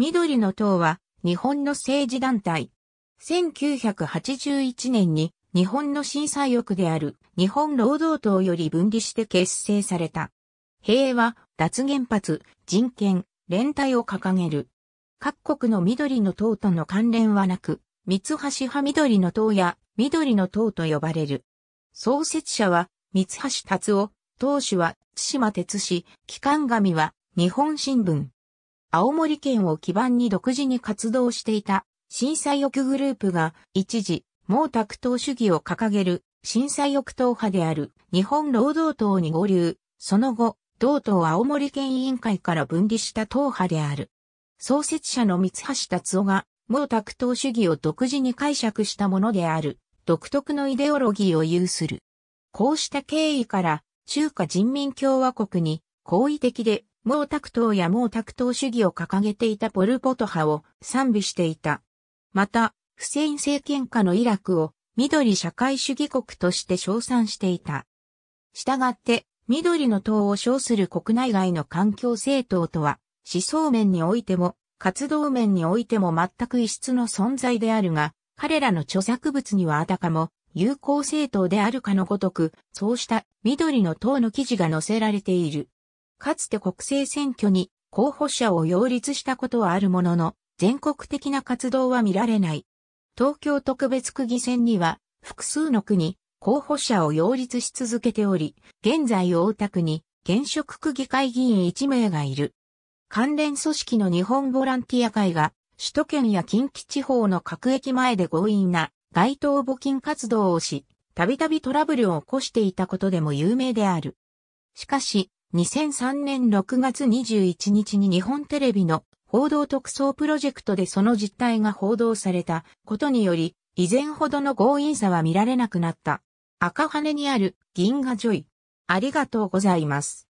緑の党は日本の政治団体。1981年に日本の震災翼である日本労働党より分離して結成された。平和、脱原発、人権、連帯を掲げる。各国の緑の党との関連はなく、三橋派緑の党や緑の党と呼ばれる。創設者は三橋達夫、党首は津島哲氏、機関紙は日本新聞。青森県を基盤に独自に活動していた震災翼グループが一時、毛沢東主義を掲げる震災翼党派である日本労働党に合流、その後、同党青森県委員会から分離した党派である。創設者の三橋達夫が毛沢東主義を独自に解釈したものである、独特のイデオロギーを有する。こうした経緯から、中華人民共和国に好意的で毛沢東や毛沢東主義を掲げていたポルポト派を賛美していた。また、フセイン政権下のイラクを緑社会主義国として称賛していた。したがって、緑の党を称する国内外の環境政党とは、思想面においても、活動面においても全く異質の存在であるが、彼らの著作物にはあたかも、有効政党であるかのごとく、そうした緑の党の記事が載せられている。かつて国政選挙に候補者を擁立したことはあるものの、全国的な活動は見られない。東京特別区議選には、複数の区に候補者を擁立し続けており、現在大田区に現職区議会議員1名がいる。関連組織の日本ボランティア会が、首都圏や近畿地方の各駅前で強引な街頭募金活動をし、たびたびトラブルを起こしていたことでも有名である。しかし、2003年6月21日に日本テレビの報道特捜プロジェクトでその実態が報道されたことにより、以前ほどの強引さは見られなくなった。赤羽にある銀河ジョイ。ありがとうございます。